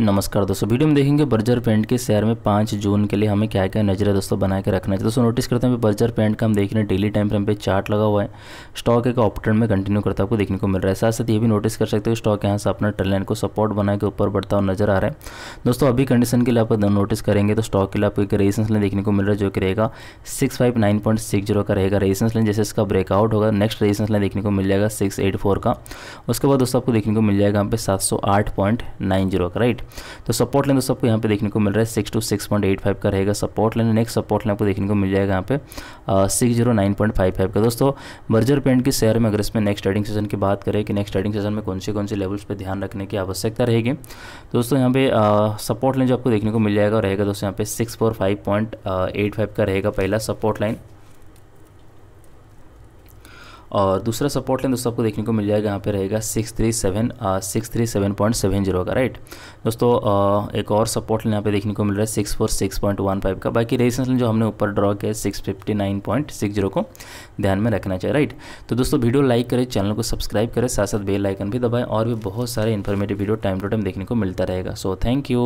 नमस्कार दोस्तों वीडियो में देखेंगे बर्जर पेंट के शेयर में पाँच जून के लिए हमें क्या क्या नजरें दोस्तों बना के रखना है तो दोस्तों नोटिस करते हैं बर्जर पेंट का हम देख रहे हैं डेली टाइम फ्रेम पे चार्ट लगा हुआ है स्टॉक एक ऑप्टन में कंटिन्यू करता आपको देखने को मिल रहा है साथ साथ ये भी नोटिस कर सकते हो स्टॉक यहाँ से अपना ट्रेन को सपोर्ट बना के ऊपर बढ़ता हुआ नजर आ रहा है दोस्तों अभी कंडीशन के लिए आप नोटिस करेंगे तो स्टॉक के लिए आपको एक रेजिस्टेंस लाइन देखने को मिल रहा है जो कि रहेगा six five nine point six zero का रहेगा रेजिस्टेंस लाइन जैसे इसका ब्रेकआउट होगा नेक्स्ट रेजिस्टेंस लाइन देखने को मिल जाएगा सिक्स एट फोर का उसके बाद दोस्तों आपको देखने को मिल जाएगा यहाँ पे सात सौ आठ पॉइंट नाइन जीरो का राइट तो सपोर्ट लाइन तो सबको यहाँ पे देखने को मिल रहा है six two six point eight five का रहेगा support line next support line आपको देखने को मिल जाएगा यहाँ पे six zero nine point five five का दोस्तों मर्जर पेंट के शेयर में अगर इसमें नेक्स्ट ट्रेडिंग सेशन की बात करें कि नेक्स्ट ट्रेडिंग सेशन में कौन से कौन से लेवल्स पर ध्यान रखने की आवश्यकता रहेगी दोस्तों यहाँ पे सपोर्ट लाइन जो आपको देखने को मिल जाएगा रहेगा दोस्तों यहाँ पे सिक्स का रहेगा पहला सपोर्ट लाइन और दूसरा सपोर्ट लाइन दोस्तों आपको देखने को मिल जाएगा यहाँ पे रहेगा six three seven six three seven point seven zero का राइट दोस्तों एक और सपोर्ट लाइन यहाँ पे देखने को मिल रहा है six four six point one five का बाकी रेजिस्टेंस लाइन जो हमने ऊपर ड्रॉ किया है six fifty nine point six zero को ध्यान में रखना चाहिए राइट तो दोस्तों वीडियो लाइक करें चैनल को सब्सक्राइब करें साथ साथ बेल आइकन भी दबाएँ और भी बहुत सारे informative video time to time देखने को मिलता रहेगा सो थैंक यू